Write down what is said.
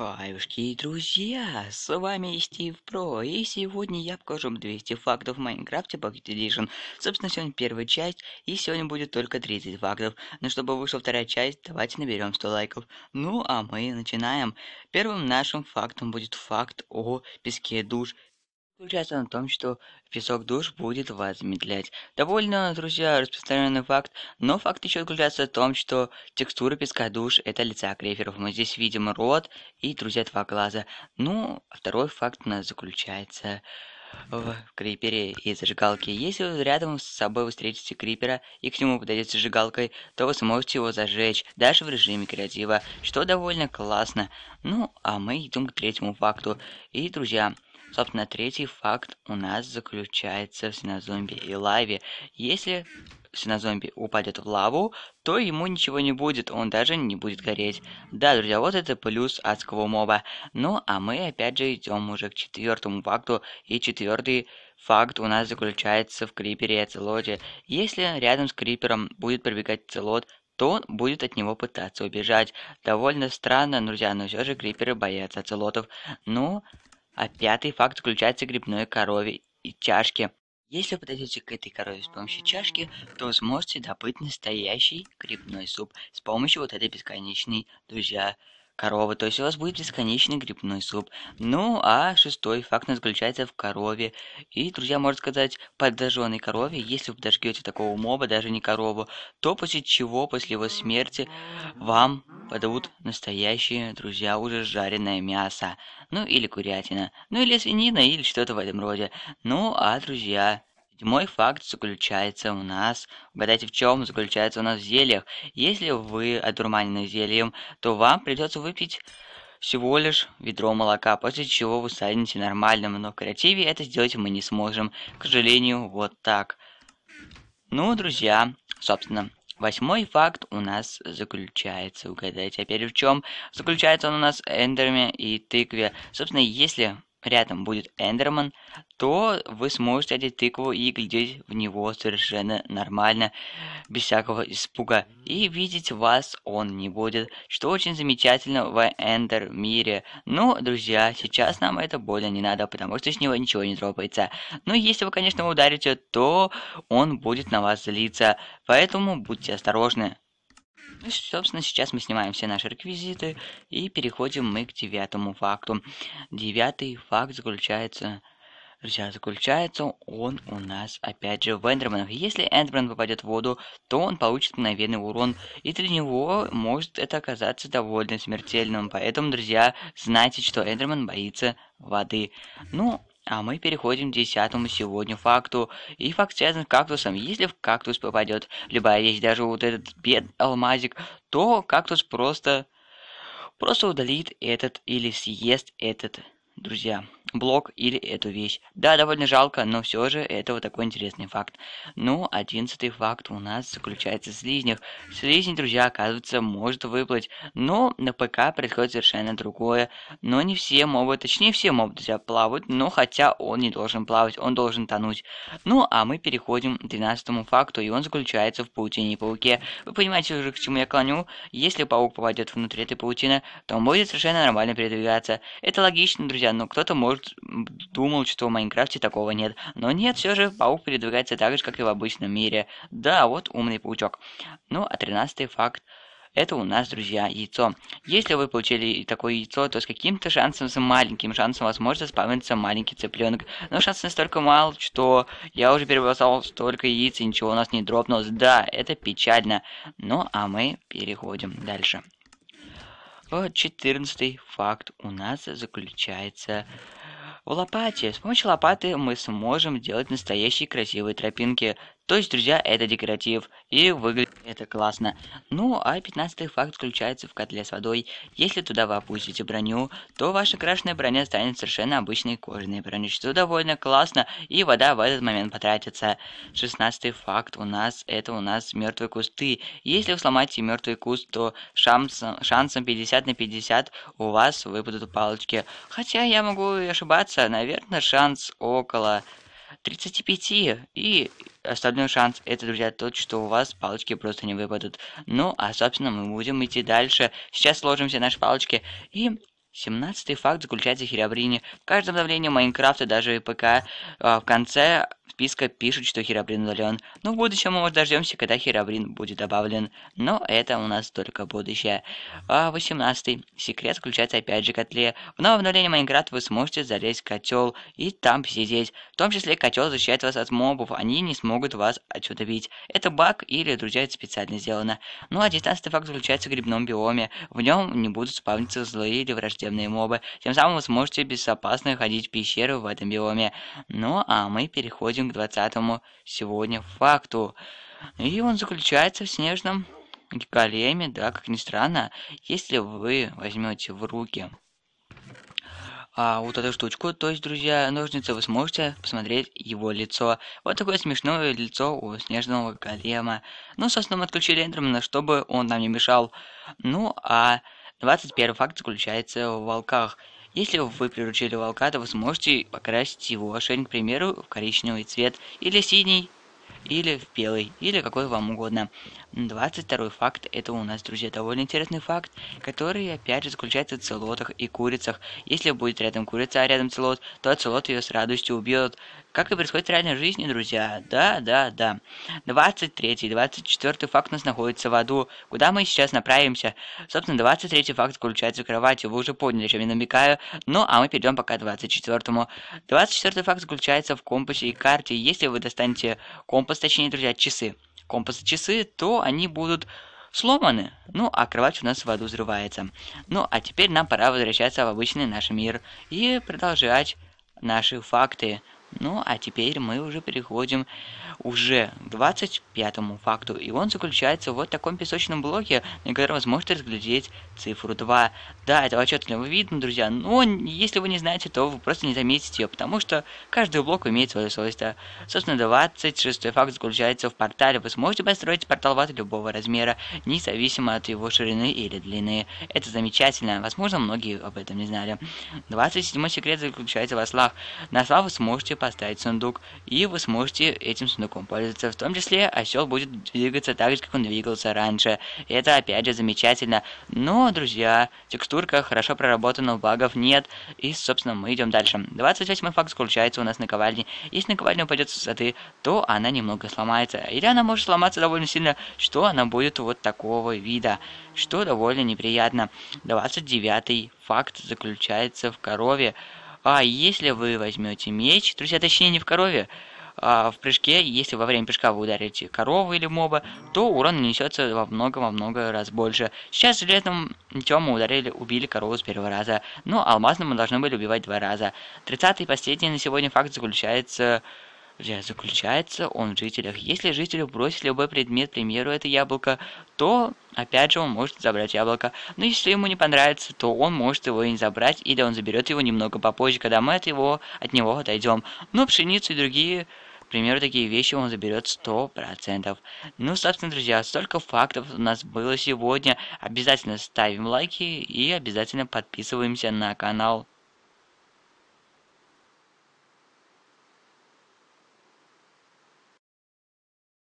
Хаюшки, друзья, с вами Стив Про, и сегодня я покажу вам 200 фактов в Майнкрафте Pocket Edition. Собственно, сегодня первая часть, и сегодня будет только 30 фактов. Но ну, чтобы вышла вторая часть, давайте наберем 100 лайков. Ну, а мы начинаем. Первым нашим фактом будет факт о песке душ – заключается на том, что песок душ будет вас замедлять. Довольно, друзья, распространенный факт, но факт еще заключается в том, что текстура песка душ – это лица крейферов. Мы здесь видим рот и, друзья, два глаза. Ну, а второй факт у нас заключается в крипере и зажигалке. Если вы рядом с собой вы встретите крипера и к нему подойдете зажигалкой, то вы сможете его зажечь, даже в режиме креатива, что довольно классно. Ну, а мы идем к третьему факту. И, друзья, Собственно, третий факт у нас заключается в Синозомби и лаве. Если Синозомби упадет в лаву, то ему ничего не будет, он даже не будет гореть. Да, друзья, вот это плюс адского моба. Ну, а мы опять же идем уже к четвертому факту, и четвертый факт у нас заключается в крипере и оцелоте. Если рядом с крипером будет пробегать целот, то он будет от него пытаться убежать. Довольно странно, друзья, но все же криперы боятся целотов. Ну, но... А пятый факт заключается в грибной корове и чашке. Если вы подойдете к этой корове с помощью чашки, то сможете добыть настоящий грибной суп с помощью вот этой бесконечной, друзья, коровы, то есть у вас будет бесконечный грибной суп. Ну, а шестой факт заключается в корове. И, друзья, можно сказать, подожженной корове, если вы подожгете такого моба, даже не корову, то после чего, после его смерти, вам подадут настоящие, друзья, уже жареное мясо. Ну, или курятина. Ну, или свинина, или что-то в этом роде. Ну, а, друзья, Седьмой факт заключается у нас... Угадайте, в чем заключается у нас в зельях. Если вы одурманены зельем, то вам придется выпить всего лишь ведро молока, после чего вы станете нормальным, но в креативе это сделать мы не сможем. К сожалению, вот так. Ну, друзья, собственно, восьмой факт у нас заключается, угадайте опять а в чем, заключается он у нас в эндерме и тыкве. Собственно, если рядом будет Эндерман, то вы сможете одеть тыкву и глядеть в него совершенно нормально, без всякого испуга. И видеть вас он не будет, что очень замечательно в Эндер мире. Но, друзья, сейчас нам это более не надо, потому что с него ничего не трогается. Но если вы, конечно, ударите, то он будет на вас злиться, поэтому будьте осторожны. Ну собственно, сейчас мы снимаем все наши реквизиты и переходим мы к девятому факту. Девятый факт заключается друзья, заключается он у нас, опять же, в Эндерменах. Если Эндермен попадет в воду, то он получит мгновенный урон, и для него может это оказаться довольно смертельным. Поэтому, друзья, знайте, что Эндермен боится воды. Ну, а мы переходим к десятому сегодня факту. И факт связан с кактусом. Если в кактус попадет любая вещь, даже вот этот бед алмазик, то кактус просто... Просто удалит этот или съест этот друзья, блок или эту вещь. Да, довольно жалко, но все же это вот такой интересный факт. Ну, одиннадцатый факт у нас заключается в слизнях. Слизень, друзья, оказывается, может выплыть, но на ПК происходит совершенно другое. Но не все могут, точнее все могут, друзья, плавать, но хотя он не должен плавать, он должен тонуть. Ну, а мы переходим к двенадцатому факту, и он заключается в паутине и пауке. Вы понимаете уже, к чему я клоню? Если паук попадет внутри этой паутины, то он будет совершенно нормально передвигаться. Это логично, друзья, но кто-то, может, думал, что в Майнкрафте такого нет. Но нет, все же паук передвигается так же, как и в обычном мире. Да, вот умный паучок. Ну, а тринадцатый факт. Это у нас, друзья, яйцо. Если вы получили такое яйцо, то с каким-то шансом, с маленьким шансом, возможно, спавнится маленький цыпленок. Но шанс настолько мал, что я уже перебросал столько яиц, и ничего у нас не дропнулось. Да, это печально. Ну, а мы переходим дальше. Четырнадцатый факт у нас заключается в лопате. С помощью лопаты мы сможем делать настоящие красивые тропинки. То есть, друзья, это декоратив, и выглядит это классно. Ну, а 15 факт включается в котле с водой. Если туда вы опустите броню, то ваша крашеная броня станет совершенно обычной кожаной броней, что довольно классно, и вода в этот момент потратится. 16 факт у нас, это у нас мертвые кусты. Если вы сломаете мертвый куст, то шансом, шансом 50 на 50 у вас выпадут палочки. Хотя я могу ошибаться, наверное, шанс около 35. И остальной шанс это, друзья, тот, что у вас палочки просто не выпадут. Ну, а, собственно, мы будем идти дальше. Сейчас сложим все наши палочки и Семнадцатый факт заключается в Херабрине. В каждом обновлении Майнкрафта, даже и ПК, а, в конце списка пишут, что Херабрин удален. Но ну, в будущем мы дождемся, когда Херабрин будет добавлен. Но это у нас только будущее. а Восемнадцатый. Секрет заключается опять же в котле. В новом обновлении Майнкрафт вы сможете залезть в котел и там сидеть. В том числе котел защищает вас от мобов, они не смогут вас отсюда бить. Это баг или, друзья, это специально сделано. Ну а девятнадцатый факт заключается в грибном биоме. В нем не будут спавниться злые или враждебные активные мобы. Тем самым вы сможете безопасно ходить в пещеры в этом биоме. Ну, а мы переходим к 20 сегодня факту. И он заключается в снежном големе, да, как ни странно, если вы возьмете в руки а, вот эту штучку, то есть, друзья, ножницы, вы сможете посмотреть его лицо. Вот такое смешное лицо у снежного голема. Ну, собственно, мы отключили Эндермана, чтобы он нам не мешал. Ну, а Двадцать первый факт заключается в волках. Если вы приручили волка, то вы сможете покрасить его ошейник, к примеру, в коричневый цвет или синий или в белый, или какой вам угодно. 22 факт – это у нас, друзья, довольно интересный факт, который, опять же, заключается в целотах и курицах. Если будет рядом курица, а рядом целот, то целот ее с радостью убьет. Как и происходит в реальной жизни, друзья. Да, да, да. 23 и 24 факт у нас находится в аду, куда мы сейчас направимся. Собственно, 23 факт заключается в кровати. Вы уже поняли, чем я намекаю. Ну, а мы перейдем пока к 24 -му. 24 факт заключается в компасе и карте. Если вы достанете компас компас, точнее, друзья, часы, компас и часы, то они будут сломаны. Ну, а кровать у нас в аду взрывается. Ну, а теперь нам пора возвращаться в обычный наш мир и продолжать наши факты. Ну, а теперь мы уже переходим уже к 25 факту, и он заключается в вот таком песочном блоке, на котором сможете разглядеть цифру 2. Да, это отчетливо видно, друзья, но если вы не знаете, то вы просто не заметите ее, потому что каждый блок имеет свое свойство. Собственно, 26 факт заключается в портале. Вы сможете построить портал ваты любого размера, независимо от его ширины или длины. Это замечательно, возможно, многие об этом не знали. 27 секрет заключается в ослах. На славу, вы сможете поставить сундук, и вы сможете этим сундуком пользоваться. В том числе осел будет двигаться так же, как он двигался раньше. Это опять же замечательно. Но, друзья, текстурка хорошо проработана, багов нет. И, собственно, мы идем дальше. 28 факт заключается у нас на ковальне. Если наковальня упадет с высоты, то она немного сломается. Или она может сломаться довольно сильно, что она будет вот такого вида, что довольно неприятно. 29 факт заключается в корове. А если вы возьмете меч, друзья, точнее не в корове, а в прыжке, если во время прыжка вы ударите корову или моба, то урон нанесется во много-во много раз больше. Сейчас железным мы ударили, убили корову с первого раза, но алмазным мы должны были убивать два раза. Тридцатый последний на сегодня факт заключается друзья, заключается он в жителях. Если жителю бросить любой предмет, к примеру, это яблоко, то, опять же, он может забрать яблоко. Но ну, если ему не понравится, то он может его и не забрать, или он заберет его немного попозже, когда мы от, его, от него отойдем. Но пшеницу и другие к примеру, такие вещи он заберет 100%. Ну, собственно, друзья, столько фактов у нас было сегодня. Обязательно ставим лайки и обязательно подписываемся на канал.